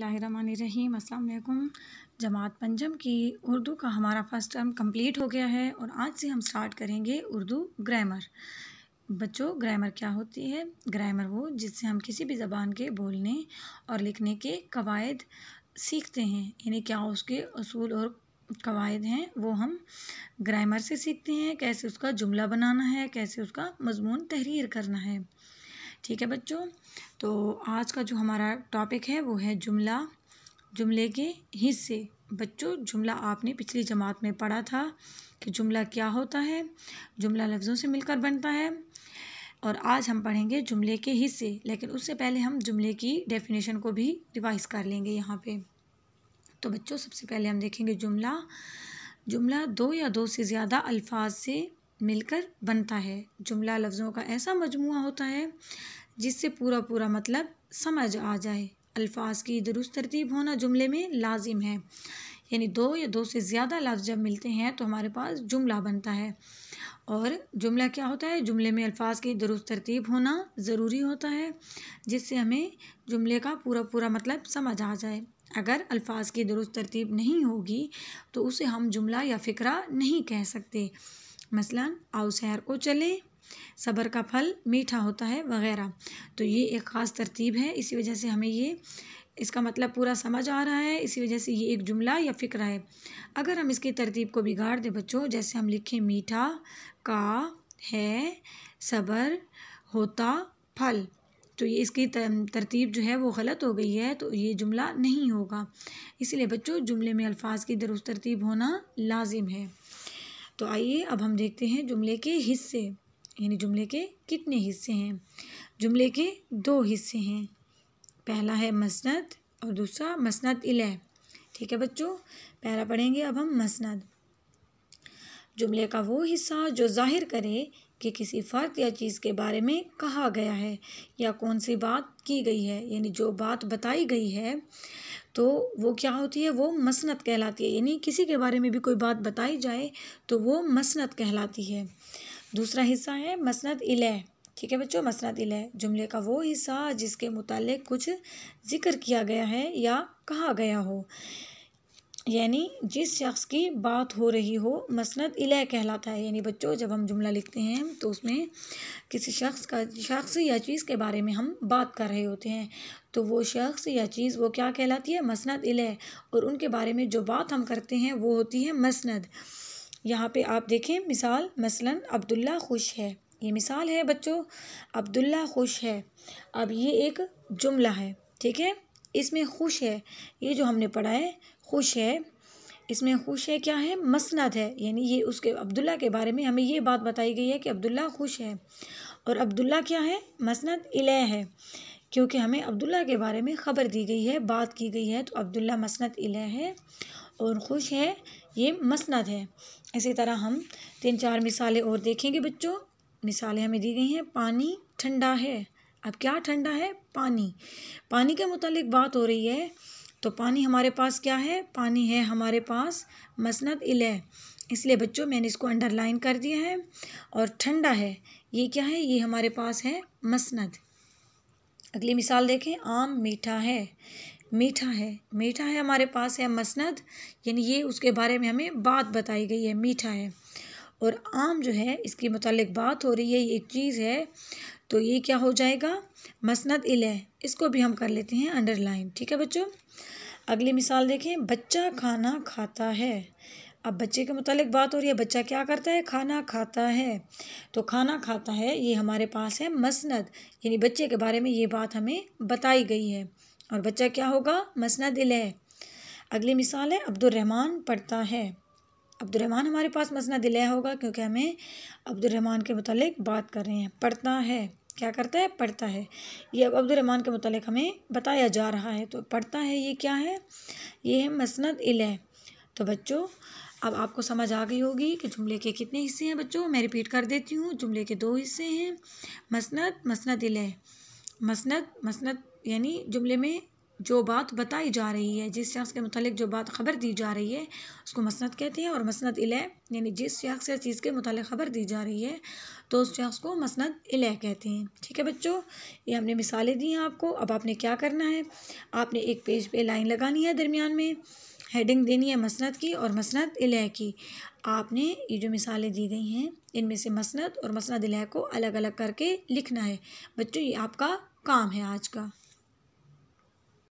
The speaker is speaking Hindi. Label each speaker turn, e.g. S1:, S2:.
S1: बसमीम अल्लाम जमात पंजम की उर्दू का हमारा फ़र्स्ट टर्म कंप्लीट हो गया है और आज से हम स्टार्ट करेंगे उर्दू ग्रामर बच्चों ग्रामर क्या होती है ग्रामर वो जिससे हम किसी भी ज़बान के बोलने और लिखने के कवायद सीखते हैं यानी क्या उसके असूल और कवायद हैं वो हम ग्रामर से सीखते हैं कैसे उसका जुमला बनाना है कैसे उसका मजमून तहरीर करना है ठीक है बच्चों तो आज का जो हमारा टॉपिक है वो है जुमला जुमले के हिस्से बच्चों जुमला आपने पिछली जमात में पढ़ा था कि जुमला क्या होता है जुमला लफ्ज़ों से मिलकर बनता है और आज हम पढ़ेंगे जुमले के हिस्से लेकिन उससे पहले हम जुमले की डेफिनेशन को भी रिवाइज कर लेंगे यहाँ पे तो बच्चों सबसे पहले हम देखेंगे जुमला जुमला दो या दो से ज़्यादा अल्फाज से मिलकर बनता है जुमला लफ्ज़ों का ऐसा मजमू होता है जिससे पूरा पूरा मतलब समझ आ जाए अल्फाज की दुरुस्त तरतीब होना जुमले में लाजिम है यानी दो या दो से ज़्यादा लफ्ज़ जब मिलते हैं तो हमारे पास जुमला बनता है और जुमला क्या होता है जुमले में अल्फाज की दुरुस्त तरतीब होना ज़रूरी होता है जिससे हमें जुमले का पूरा पूरा मतलब समझ आ जाए अगर अल्फाज की दुरुस्त तरतीब नहीं होगी तो उसे हम जुमला या फ़िक्रा नहीं कह सकते मसलन आओ शहर को चले सबर का फल मीठा होता है वगैरह तो ये एक ख़ास तरतीब है इसी वजह से हमें ये इसका मतलब पूरा समझ आ रहा है इसी वजह से ये एक जुमला या फ़िक्र है अगर हम इसकी तरतीब को बिगाड़ दें बच्चों जैसे हम लिखें मीठा का है सबर होता फल तो ये इसकी तरतीब जो है वो गलत हो गई है तो ये जुमला नहीं होगा इसलिए बच्चों जुमले में अल्फाज की दुरुस्त तरतीब होना लाजिम है तो आइए अब हम देखते हैं जुमले के हिस्से यानी जुमले के कितने हिस्से हैं जुमले के दो हिस्से हैं पहला है मसनद और दूसरा मसनद इलह ठीक है बच्चों पहला पढ़ेंगे अब हम मसनद जुमले का वो हिस्सा जो जाहिर करे कि किसी फ़र्द या चीज़ के बारे में कहा गया है या कौन सी बात की गई है यानी जो बात बताई गई है तो वो क्या होती है वो मसनत कहलाती है यानी किसी के बारे में भी कोई बात बताई जाए तो वो मसनत कहलाती है दूसरा हिस्सा है मसनद इलह ठीक है बच्चों मसनद इलह जुमले का वो हिस्सा जिसके मुतालिक कुछ जिक्र किया गया है या कहा गया हो यानी जिस शख्स की बात हो रही हो मसनद इलह कहलाता है यानी बच्चों जब हम जुमला लिखते हैं तो उसमें किसी शख्स का शख्स या चीज़ के बारे में हम बात कर रहे होते हैं तो वो शख्स या चीज़ वो क्या कहलाती है मसनद इलह और उनके बारे में जो बात हम करते हैं वो होती है मसनद यहाँ पे आप देखें मिसाल मसलन अब्दुल्ला खुश है ये मिसाल है बच्चों अब्दुल्ला खुश है अब ये एक जुमला है ठीक है इसमें खुश है ये जो हमने पढ़ा है खुश है इसमें खुश है क्या है मसनद है यानी ये उसके अब्दुल्ला के बारे में हमें ये बात बताई गई है कि अब्दुल्ला खुश है और अब्दुल्ला क्या है मसनद इले है क्योंकि हमें अब्दुल्ला के बारे में ख़बर दी गई है बात की गई है तो अब्दुल्ला मसनद इले है और खुश है ये मसनद है इसी तरह हम तीन चार मिसालें और देखेंगे बच्चों मिसालें हमें दी गई हैं पानी ठंडा है अब क्या ठंडा है पानी पानी के मुतालिक बात हो रही है तो पानी हमारे पास क्या है पानी है हमारे पास मसनद इले इसलिए बच्चों मैंने इसको अंडरलाइन कर दिया है और ठंडा है ये क्या है ये हमारे पास है मसनद अगली मिसाल देखें आम मीठा है मीठा है मीठा है हमारे पास है मसंद यानी ये उसके बारे में हमें बात बताई गई है मीठा है और आम जो है इसके मतलब बात हो रही है ये एक चीज़ है तो ये क्या हो जाएगा मसंद इले इसको भी हम कर लेते हैं अंडरलाइन ठीक है बच्चों अगली मिसाल देखें बच्चा खाना खाता है अब बच्चे के मुतालिक बात हो रही है बच्चा क्या करता है खाना खाता है तो खाना खाता है ये हमारे पास है मसनद यानी बच्चे के बारे में ये बात हमें बताई गई है और बच्चा क्या होगा मसनद दिल है अगली मिसाल है अब्दुलरहमान पढ़ता है अब्दुलरहमान हमारे पास मसना दिल होगा क्योंकि हमें अब्दुलरहमान के मतलब बात कर रहे हैं पढ़ता है क्या करता है पढ़ता है ये अब अब्दुलरहमान के मतलब हमें बताया जा रहा है तो पढ़ता है ये क्या है ये है मसनद इले तो बच्चों अब आपको समझ आ गई होगी कि जुमले के कितने हिस्से हैं बच्चों मैं रिपीट कर देती हूँ जुमले के दो हिस्से हैं मसनत मसनत इलह मसनत मसनत यानी जुमले में जो बात बताई जा रही है जिस शख्स के मतलब जो बात खबर दी जा रही है उसको मसनत कहते हैं और मसनत इले यानी जिस शख्स या चीज़ के मतलब खबर दी जा रही है तो उस शख्स को मसनत इले कहते हैं ठीक है बच्चों ये हमने मिसालें दी हैं आपको अब आपने क्या करना है आपने एक पेज पे लाइन लगानी है दरमियान में हेडिंग देनी है मसनत की और मसनत इलह की आपने ये जो मिसालें दी गई हैं इनमें से मसनत और मसनत इलह को अलग अलग करके लिखना है बच्चों ये आपका काम है आज का